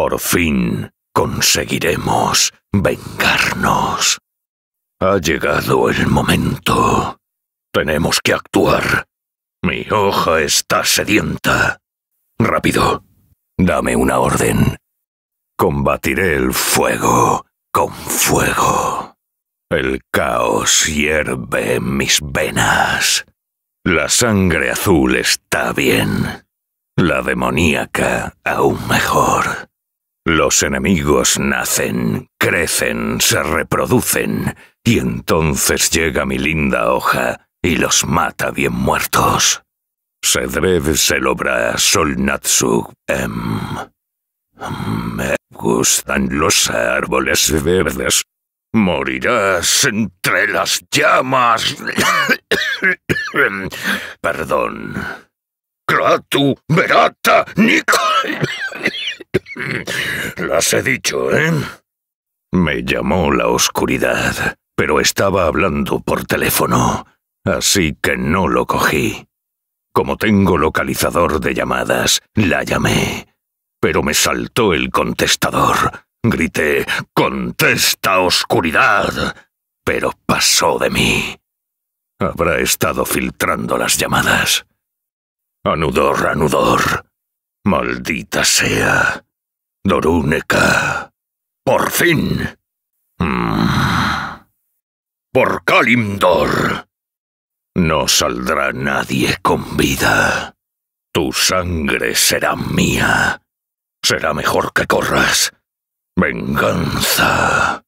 Por fin conseguiremos vengarnos. Ha llegado el momento. Tenemos que actuar. Mi hoja está sedienta. Rápido. Dame una orden. Combatiré el fuego con fuego. El caos hierve en mis venas. La sangre azul está bien. La demoníaca aún mejor. Los enemigos nacen, crecen, se reproducen, y entonces llega mi linda hoja y los mata bien muertos. Se se Selobra Solnatsu M. Em, me gustan los árboles verdes. Morirás entre las llamas. Perdón. Kratu, Berata, Nicole. Las he dicho, ¿eh? Me llamó la oscuridad, pero estaba hablando por teléfono, así que no lo cogí. Como tengo localizador de llamadas, la llamé. Pero me saltó el contestador. Grité, ¡Contesta oscuridad! Pero pasó de mí. Habrá estado filtrando las llamadas. Anudor, anudor. Maldita sea. Dorúneca. Por fin. Mm. Por Kalimdor. No saldrá nadie con vida. Tu sangre será mía. Será mejor que corras. Venganza.